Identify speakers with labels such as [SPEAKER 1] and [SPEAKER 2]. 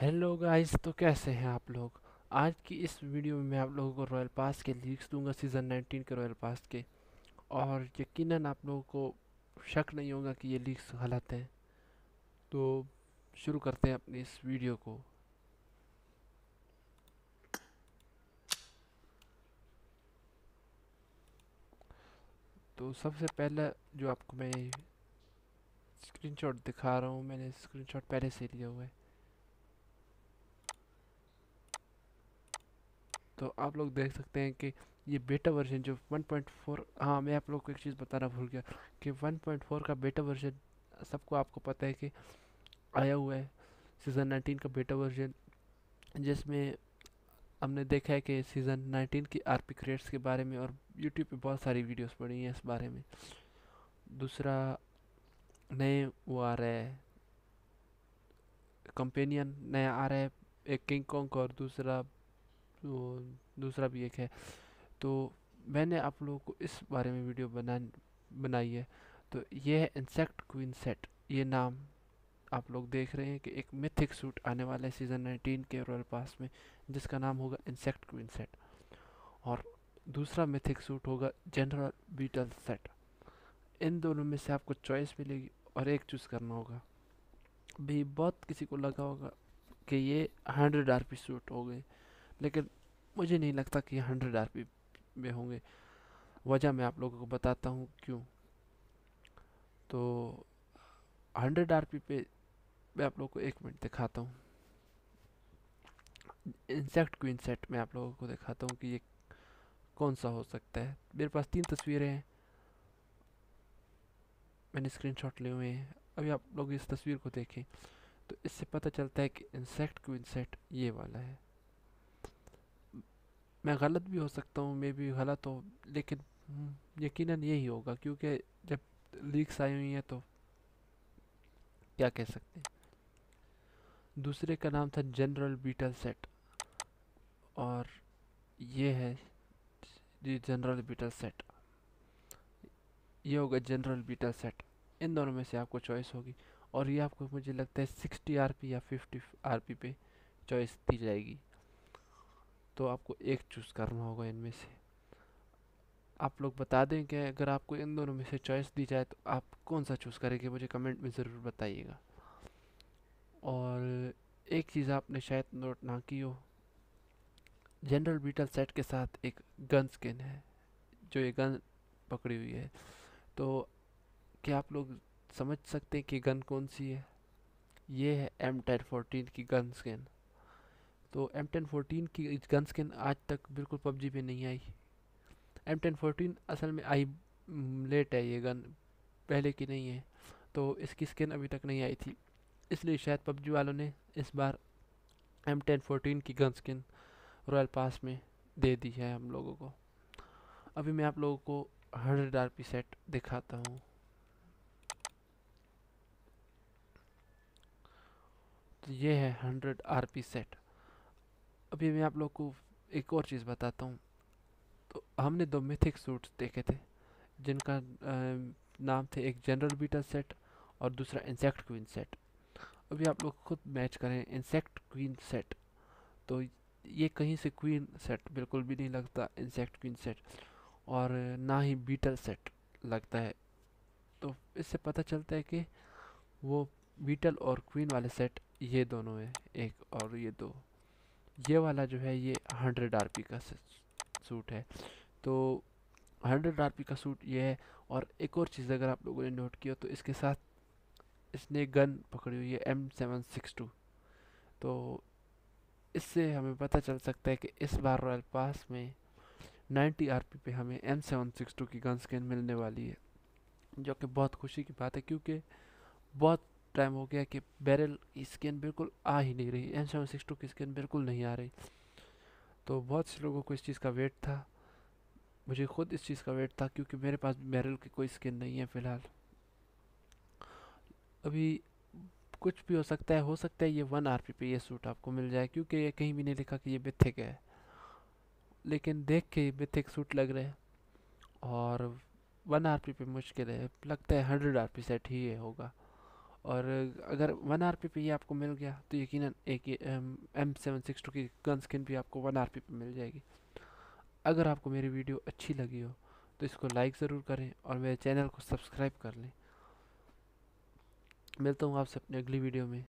[SPEAKER 1] hello guys तो कैसे हैं आप लोग आज की इस वीडियो में मैं आप लोगों को रॉयल पास के लीक्स दूंगा सीज़न 19 के रॉयल पास के और यकीनन आप लोगों को शक नहीं होगा कि ये लीक्स गलत हैं तो शुरू करते हैं अपनी इस वीडियो को तो सबसे पहले जो आपको मैं स्क्रीनशॉट दिखा रहा हूँ मैंने स्क्रीनशॉट पहले से लिया हुआ है तो आप लोग देख सकते हैं कि ये बेटा वर्जन जो 1.4 हाँ मैं आप लोग को एक चीज़ बताना भूल गया कि 1.4 का बेटा वर्जन सबको आपको पता है कि आया हुआ है सीज़न 19 का बेटा वर्जन जिसमें हमने देखा है कि सीज़न 19 की आर पी क्रिएट्स के बारे में और यूट्यूब पे बहुत सारी वीडियोस पड़ी हैं इस बारे में दूसरा नए वो आ रहा है कंपेनियन नया आ रहा है एक किंग कॉन्ग और दूसरा वो दूसरा भी एक है तो मैंने आप लोगों को इस बारे में वीडियो बना बनाई है तो ये है इंसेक्ट क्वीन सेट ये नाम आप लोग देख रहे हैं कि एक मिथिक सूट आने वाला है सीज़न 19 के रॉयल पास में जिसका नाम होगा इंसेक्ट क्वीन सेट और दूसरा मिथिक सूट होगा जनरल बीटल सेट इन दोनों में से आपको चॉइस मिलेगी और एक चूज़ करना होगा भी बहुत किसी को लगा होगा कि ये हंड्रेड आर सूट हो गए लेकिन मुझे नहीं लगता कि हंड्रेड आर पी में होंगे वजह मैं आप लोगों को बताता हूँ क्यों तो हंड्रेड आर पी पे मैं आप लोगों को एक मिनट दिखाता हूँ इंसेक्ट क्वीन सेट में आप लोगों को दिखाता हूँ कि ये कौन सा हो सकता है मेरे पास तीन तस्वीरें हैं मैंने स्क्रीनशॉट लिए हुए हैं अभी आप लोग इस तस्वीर को देखें तो इससे पता चलता है कि इंसेक्ट क्वीन सेट ये वाला है मैं गलत भी हो सकता हूँ मैं भी गलत हो लेकिन यकीन यही होगा क्योंकि जब लीक्स आई हुई हैं तो क्या कह सकते हैं दूसरे का नाम था जनरल बीटल सेट और ये है जी जनरल बीटल सेट ये होगा जनरल बीटल सेट इन दोनों में से आपको चॉइस होगी और ये आपको मुझे लगता है सिक्सटी आर या फिफ्टी आर पे चॉइस दी जाएगी तो आपको एक चूज़ करना होगा इनमें से आप लोग बता दें कि अगर आपको इन दोनों में से चॉइस दी जाए तो आप कौन सा चूज़ करेंगे मुझे कमेंट में ज़रूर बताइएगा और एक चीज़ आपने शायद नोट ना की हो जनरल बीटल सेट के साथ एक गन स्किन है जो ये गन पकड़ी हुई है तो क्या आप लोग समझ सकते हैं कि गन कौन सी है ये है एम टेन फोर्टीन की गन स्किन तो एम टेन फोर्टीन की गन स्किन आज तक बिल्कुल पबजी पे नहीं आई एम टेन फोर्टीन असल में आई लेट हम्म, है ये गन पहले की नहीं है तो इसकी स्किन अभी तक नहीं आई थी इसलिए शायद पबजी वालों ने इस बार एम टेन फोर्टीन की गन स्किन रॉयल पास में दे दी है हम लोगों को अभी मैं आप लोगों को हंड्रेड आर पी सेट दिखाता हूँ तो ये है हंड्रेड आर पी सेट अभी मैं आप लोग को एक और चीज़ बताता हूँ तो हमने दो मिथिक सूट्स देखे थे जिनका नाम थे एक जनरल बीटा सेट और दूसरा इंसेक्ट क्वीन सेट अभी आप लोग खुद मैच करें इंसेक्ट क्वीन सेट तो ये कहीं से क्वीन सेट बिल्कुल भी नहीं लगता इंसेक्ट क्वीन सेट और ना ही बीटल सेट लगता है तो इससे पता चलता है कि वो बीटल और क्वीन वाले सेट ये दोनों हैं एक और ये दो ये वाला जो है ये हंड्रेड आर का सूट है तो हंड्रेड आर का सूट ये है और एक और चीज़ अगर आप लोगों ने नोट किया तो इसके साथ इसने गन पकड़ी हुई है एम सेवन सिक्स टू तो इससे हमें पता चल सकता है कि इस बार रॉयल पास में 90 पी पे हमें एम सेवन सिक्स टू की गन स्किन मिलने वाली है जो कि बहुत खुशी की बात है क्योंकि बहुत टाइम हो गया कि बैरल स्किन बिल्कुल आ ही नहीं रही एम सेवन सिक्स टू की स्किन बिल्कुल नहीं आ रही तो बहुत से लोगों को इस चीज़ का वेट था मुझे खुद इस चीज़ का वेट था क्योंकि मेरे पास बैरल की कोई स्किन नहीं है फ़िलहाल अभी कुछ भी हो सकता है हो सकता है ये वन आर पी पे ये सूट आपको मिल जाए क्योंकि ये कहीं भी नहीं लिखा कि ये मिथिक है लेकिन देख के मिथिक सूट लग रहे हैं और वन आर पी पे मुश्किल है लगता है हंड्रेड आर पी सेट ही ये होगा और अगर वन आर पी पे ये आपको मिल गया तो यकीन एक एम सेवन सिक्स टू की गन स्किन भी आपको वन आर पी पे मिल जाएगी अगर आपको मेरी वीडियो अच्छी लगी हो तो इसको लाइक ज़रूर करें और मेरे चैनल को सब्सक्राइब कर लें मिलता हूँ आपसे अपनी अगली वीडियो में